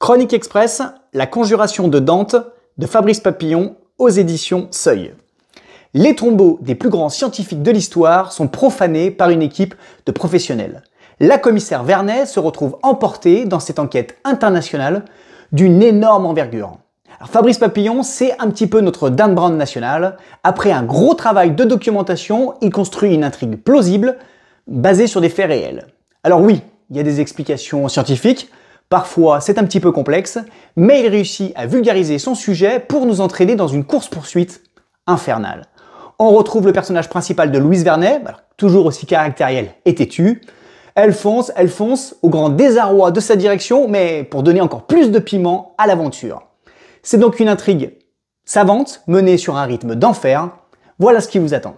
Chronique Express, La conjuration de Dante, de Fabrice Papillon, aux éditions Seuil. Les tombeaux des plus grands scientifiques de l'histoire sont profanés par une équipe de professionnels. La commissaire Vernet se retrouve emportée dans cette enquête internationale d'une énorme envergure. Alors Fabrice Papillon, c'est un petit peu notre Dan Brown national. Après un gros travail de documentation, il construit une intrigue plausible basée sur des faits réels. Alors oui, il y a des explications scientifiques, Parfois, c'est un petit peu complexe, mais il réussit à vulgariser son sujet pour nous entraîner dans une course-poursuite infernale. On retrouve le personnage principal de Louise Vernet, toujours aussi caractériel et têtu. Elle fonce, elle fonce, au grand désarroi de sa direction, mais pour donner encore plus de piment à l'aventure. C'est donc une intrigue savante, menée sur un rythme d'enfer. Voilà ce qui vous attend.